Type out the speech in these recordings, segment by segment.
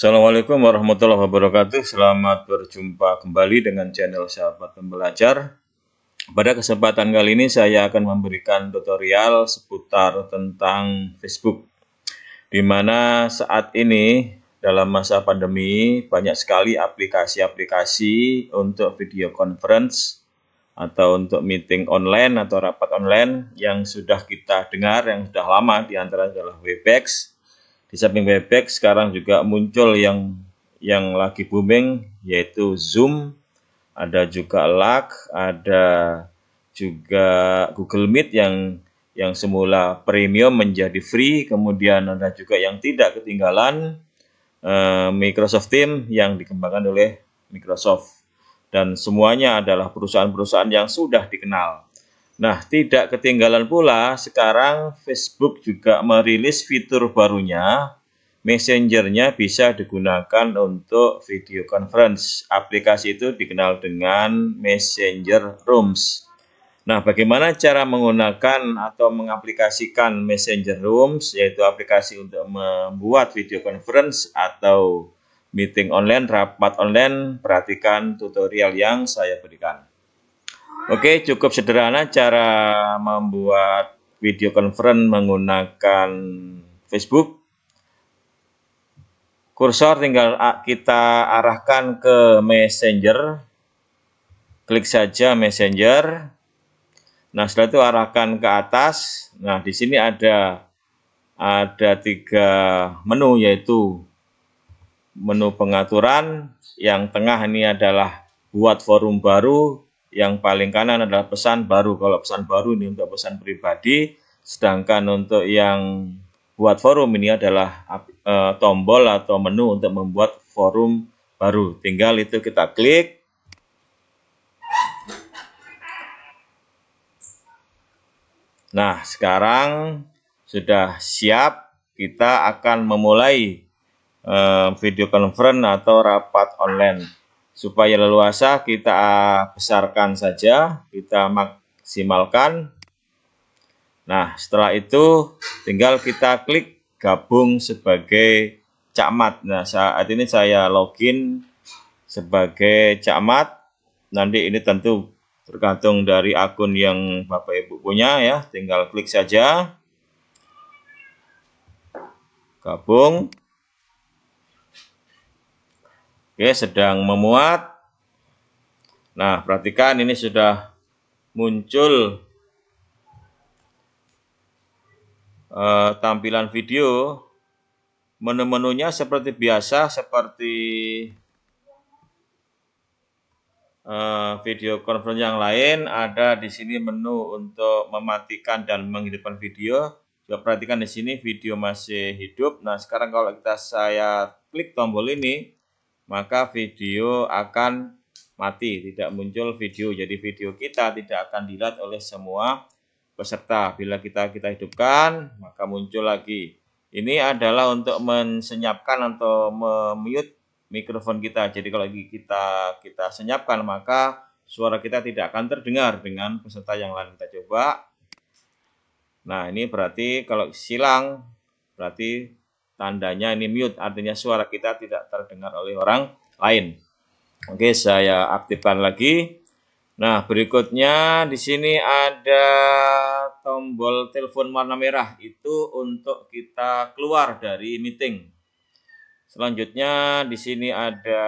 Assalamualaikum warahmatullahi wabarakatuh. Selamat berjumpa kembali dengan channel Sahabat Pembelajar. Pada kesempatan kali ini saya akan memberikan tutorial seputar tentang Facebook. Di mana saat ini dalam masa pandemi banyak sekali aplikasi-aplikasi untuk video conference atau untuk meeting online atau rapat online yang sudah kita dengar yang sudah lama di antara adalah Webex, di samping bebek sekarang juga muncul yang yang lagi booming yaitu Zoom, ada juga Lag, ada juga Google Meet yang yang semula premium menjadi free, kemudian ada juga yang tidak ketinggalan eh, Microsoft Team yang dikembangkan oleh Microsoft dan semuanya adalah perusahaan-perusahaan yang sudah dikenal. Nah, tidak ketinggalan pula sekarang Facebook juga merilis fitur barunya. Messengernya bisa digunakan untuk video conference. Aplikasi itu dikenal dengan Messenger Rooms. Nah, bagaimana cara menggunakan atau mengaplikasikan Messenger Rooms, yaitu aplikasi untuk membuat video conference atau meeting online, rapat online, perhatikan tutorial yang saya berikan. Oke, cukup sederhana cara membuat video conference menggunakan Facebook. Kursor tinggal kita arahkan ke Messenger. Klik saja Messenger. Nah, setelah itu arahkan ke atas. Nah, di sini ada ada tiga menu yaitu menu pengaturan, yang tengah ini adalah buat forum baru, yang paling kanan adalah pesan baru. Kalau pesan baru ini untuk pesan pribadi, sedangkan untuk yang buat forum ini adalah e, tombol atau menu untuk membuat forum baru. Tinggal itu kita klik. Nah, sekarang sudah siap, kita akan memulai e, video conference atau rapat online supaya leluasa kita besarkan saja, kita maksimalkan. Nah, setelah itu tinggal kita klik gabung sebagai camat Nah, saat ini saya login sebagai camat Nanti ini tentu tergantung dari akun yang Bapak Ibu punya ya, tinggal klik saja. Gabung. Oke, sedang memuat. Nah, perhatikan ini sudah muncul uh, tampilan video. Menu-menunya seperti biasa, seperti eh, video conference yang lain. Ada di sini menu untuk mematikan dan menghidupkan video. Juga perhatikan di sini video masih hidup. Nah, sekarang kalau kita saya klik tombol ini, maka video akan mati, tidak muncul video. Jadi video kita tidak akan dilihat oleh semua peserta. Bila kita kita hidupkan, maka muncul lagi. Ini adalah untuk mensenyapkan atau memiut mikrofon kita. Jadi kalau kita kita senyapkan, maka suara kita tidak akan terdengar dengan peserta yang lain. Kita coba. Nah, ini berarti kalau silang berarti tandanya ini mute artinya suara kita tidak terdengar oleh orang lain. Oke, saya aktifkan lagi. Nah, berikutnya di sini ada tombol telepon warna merah itu untuk kita keluar dari meeting. Selanjutnya di sini ada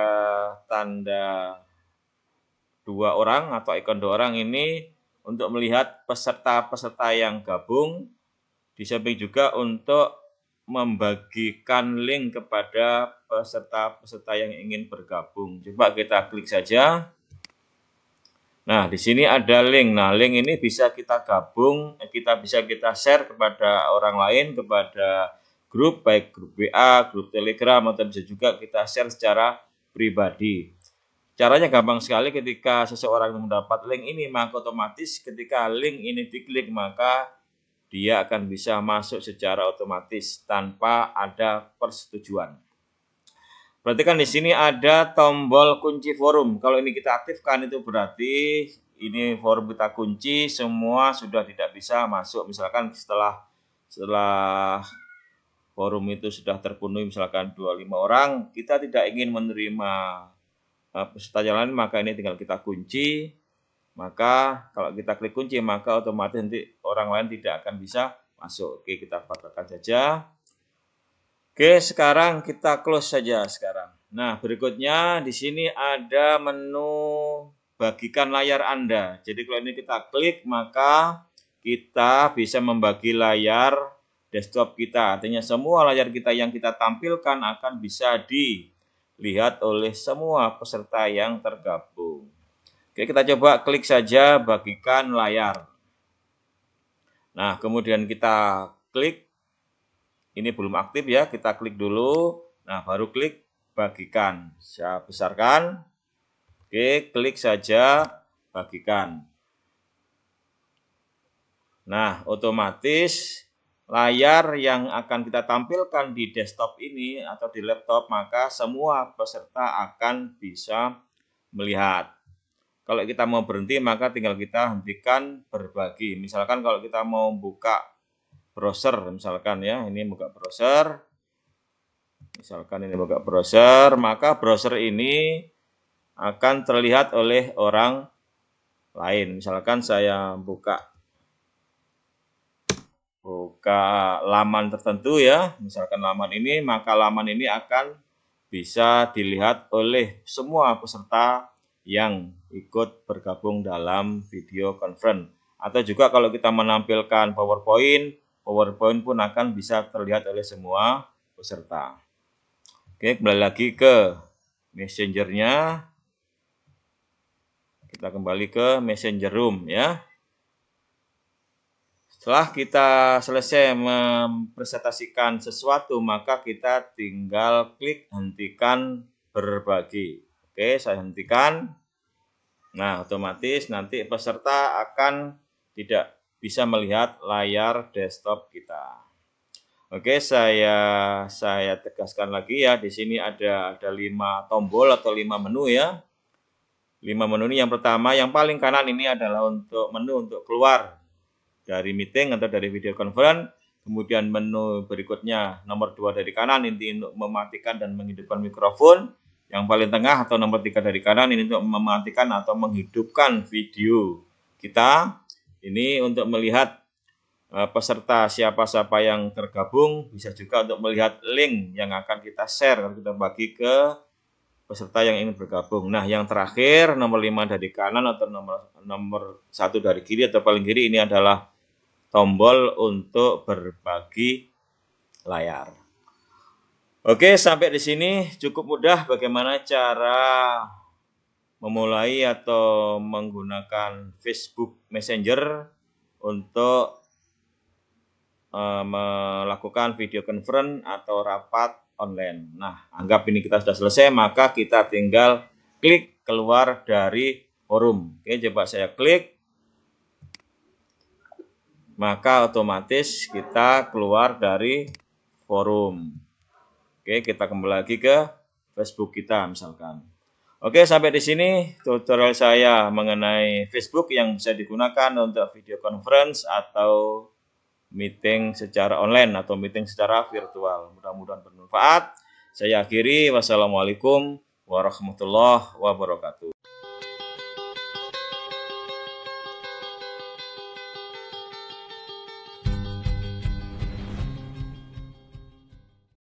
tanda dua orang atau ikon dua orang ini untuk melihat peserta-peserta yang gabung. Di samping juga untuk membagikan link kepada peserta-peserta yang ingin bergabung. Coba kita klik saja. Nah, di sini ada link. Nah, link ini bisa kita gabung, kita bisa kita share kepada orang lain, kepada grup, baik grup WA, grup Telegram, atau bisa juga kita share secara pribadi. Caranya gampang sekali ketika seseorang mendapat link ini, maka otomatis ketika link ini diklik, maka dia akan bisa masuk secara otomatis tanpa ada persetujuan. Perhatikan di sini ada tombol kunci forum. Kalau ini kita aktifkan itu berarti ini forum kita kunci semua sudah tidak bisa masuk misalkan setelah setelah forum itu sudah terpenuhi misalkan 25 orang kita tidak ingin menerima eh, peserta jalan maka ini tinggal kita kunci maka kalau kita klik kunci maka otomatis nanti orang lain tidak akan bisa masuk. Oke, kita patahkan saja. Oke, sekarang kita close saja sekarang. Nah, berikutnya di sini ada menu bagikan layar Anda. Jadi kalau ini kita klik maka kita bisa membagi layar desktop kita. Artinya semua layar kita yang kita tampilkan akan bisa dilihat oleh semua peserta yang tergabung. Oke, kita coba klik saja bagikan layar. Nah, kemudian kita klik. Ini belum aktif ya, kita klik dulu. Nah, baru klik bagikan. Saya besarkan. Oke, klik saja bagikan. Nah, otomatis layar yang akan kita tampilkan di desktop ini atau di laptop, maka semua peserta akan bisa melihat. Kalau kita mau berhenti maka tinggal kita hentikan berbagi. Misalkan kalau kita mau buka browser misalkan ya, ini buka browser. Misalkan ini buka browser, maka browser ini akan terlihat oleh orang lain. Misalkan saya buka buka laman tertentu ya, misalkan laman ini, maka laman ini akan bisa dilihat oleh semua peserta yang ikut bergabung dalam video conference. Atau juga kalau kita menampilkan PowerPoint, PowerPoint pun akan bisa terlihat oleh semua peserta. Oke, kembali lagi ke messengernya. Kita kembali ke messenger room ya. Setelah kita selesai mempresentasikan sesuatu, maka kita tinggal klik hentikan berbagi. Oke, saya hentikan. Nah, otomatis nanti peserta akan tidak bisa melihat layar desktop kita. Oke, saya saya tegaskan lagi ya, di sini ada ada 5 tombol atau lima menu ya. Lima menu ini yang pertama, yang paling kanan ini adalah untuk menu untuk keluar dari meeting atau dari video conference. Kemudian menu berikutnya nomor dua dari kanan ini untuk mematikan dan menghidupkan mikrofon yang paling tengah atau nomor tiga dari kanan ini untuk mematikan atau menghidupkan video kita ini untuk melihat eh, peserta siapa-siapa yang tergabung bisa juga untuk melihat link yang akan kita share kita bagi ke peserta yang ingin bergabung. Nah, yang terakhir nomor lima dari kanan atau nomor nomor satu dari kiri atau paling kiri ini adalah tombol untuk berbagi layar. Oke, sampai di sini cukup mudah bagaimana cara memulai atau menggunakan Facebook Messenger untuk eh, melakukan video conference atau rapat online. Nah, anggap ini kita sudah selesai, maka kita tinggal klik keluar dari forum. Oke, coba saya klik. Maka otomatis kita keluar dari forum. Oke, kita kembali lagi ke Facebook kita misalkan. Oke, sampai di sini tutorial saya mengenai Facebook yang bisa digunakan untuk video conference atau meeting secara online atau meeting secara virtual. Mudah-mudahan bermanfaat. Saya akhiri. Wassalamualaikum warahmatullahi wabarakatuh.